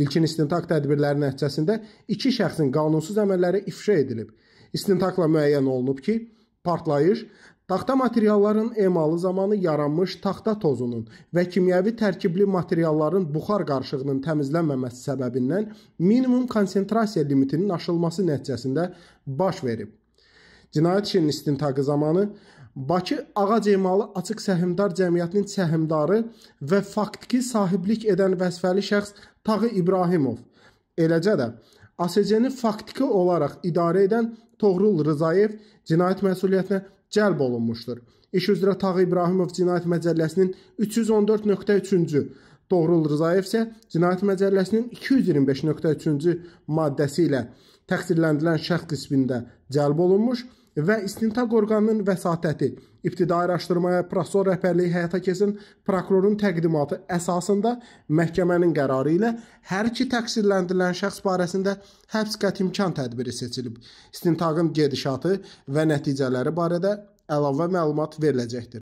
İlkin istintaq tədbirləri nəticəsində iki şəxsin qanunsuz əməlləri ifşa edilib. İstintaqla müəyyən olunub ki, partlayış taxta materialların emalı zamanı yaranmış taxta tozunun və kimyəvi tərkibli materialların buxar qarışığının təmizlənməməsi səbəbindən minimum konsentrasiya limitinin aşılması nəticəsində baş verib. Cinayət işinin istintaqı zamanı Bakı Ağac Emalı Açıq Səhmdar Cəmiyyətinin səhmdarı və faktiki sahiblik edən vəzifəli şəxs Tağı İbrahimov, eləcə də ASC-ni faktiki olaraq idarə edən Toğrul Rızayev cinayət məsuliyyətinə cəlb olunmuşdur. İş üzrə Tağı İbrahimov Cinayət Məcəlləsinin 314.3-cü Toğrul Rzayev isə Cinayət Məcəlləsinin 225.3-cü maddəsi ilə təqsirləndirilən şəxs qismində cəlb olunmuş və istintaq orqanının vəsatəti ibtidai araşdırmaya prosor rəhbərliyi həyata keçirən prokurorun təqdimatı əsasında məhkəmənin qərarı ilə hər iki təqsirləndirilən şəxs barəsində həbs qəti imkan tədbiri seçilib. İstintaqın gedişatı və nəticələri barədə əlavə məlumat veriləcəkdir.